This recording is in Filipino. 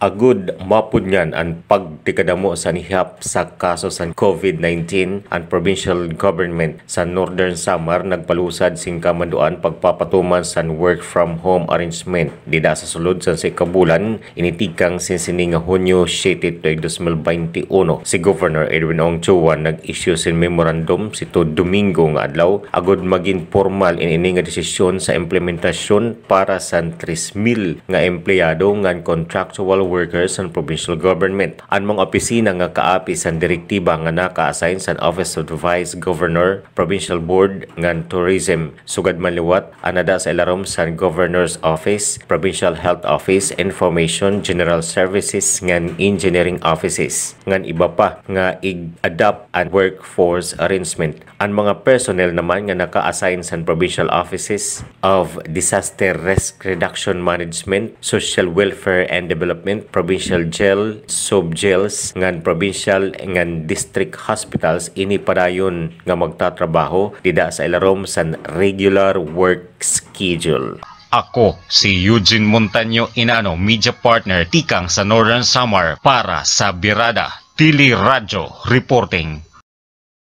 Agud mapud ngan ang pagtikadamo sa nihap sa kaso sa COVID-19 ang provincial government sa Northern Samar nagpalusad sing kamanduan pagpapatuman sa work from home arrangement dida sa sulod sa sikabulan initikang sinsini nga Hunyo 7, 2021 si Governor Edwin Ong Chua nag-issue sin memorandum sito Domingo nga adlaw agud maging formal in nga desisyon sa implementasyon para sa 3,000 nga empleyado ngan contractual workers and provincial government. Anmong opisina nga kaapi sa direktiba nga naka-assign sa Office of the Vice Governor, Provincial Board ng Tourism. Sugad maliwat, anada sa ilarom sa Governor's Office, Provincial Health Office, Information General Services ng Engineering Offices. Ngan iba pa nga i-adapt ang workforce arrangement. Ang mga personnel naman nga naka-assign sa Provincial Offices of Disaster Risk Reduction Management, Social Welfare and Development different provincial jail, sub-jails, ngan provincial, ngan district hospitals, ini padayon nga magtatrabaho dida sa ilarom san regular work schedule. Ako si Eugene Montaño Inano, media partner tikang sa Northern Samar para sa Birada Tili Radio Reporting.